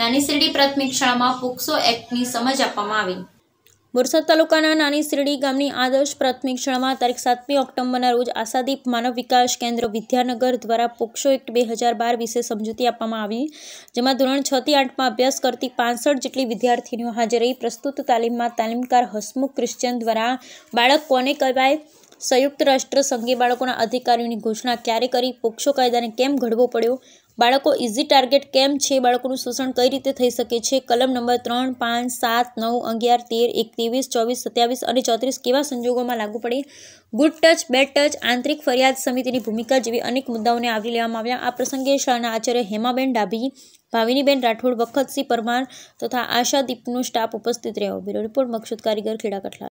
નાની શિરડી પ્રાથમિક શાળામાં પોક્સો એક્ટની સમજ આપવામાં આવી બોરસદ તાલુકાના નાની શિરડી ગામની આદર્શ પ્રાથમિક શાળામાં તારીખ સાતમી ઓક્ટોબરના રોજ આશાદીપ માનવ વિકાસ કેન્દ્ર વિદ્યાનગર દ્વારા પોક્સો એક્ટ બે હજાર બાર વિશે સમજૂતી આપવામાં આવી જેમાં ધોરણ છ થી આઠમાં અભ્યાસ કરતી પાંસઠ જેટલી વિદ્યાર્થીનીઓ હાજર રહી પ્રસ્તુત તાલીમમાં તાલીમકાર હસમુખ ક્રિશ્ચન દ્વારા બાળક કોને કહેવાય સંયુક્ત રાષ્ટ્ર સંઘે બાળકોના અધિકારીઓની ઘોષણા ક્યારે કરી પોક્ષો કાયદાને કેમ ઘડવો પડ્યો બાળકો ઇઝી ટાર્ગેટ કેમ છે બાળકોનું શોષણ કઈ રીતે થઈ શકે છે કલમ નંબર ત્રણ પાંચ સાત નવ અગિયાર તેર એક ત્રેવીસ ચોવીસ સત્યાવીસ અને ચોત્રીસ કેવા સંજોગોમાં લાગુ પડે ગુડ ટચ બેડ ટચ આંતરિક ફરિયાદ સમિતિની ભૂમિકા જેવી અનેક મુદ્દાઓને આવરી લેવામાં આવ્યા આ પ્રસંગે શાળાના આચાર્ય હેમાબેન ડાભી ભાવિનીબેન રાઠોડ વખતસિંહ પરમાર તથા આશાદીપનો સ્ટાફ ઉપસ્થિત રહ્યો બ્યુરો રિપોર્ટ મકસૂદ કારીગર ખેડા કટલા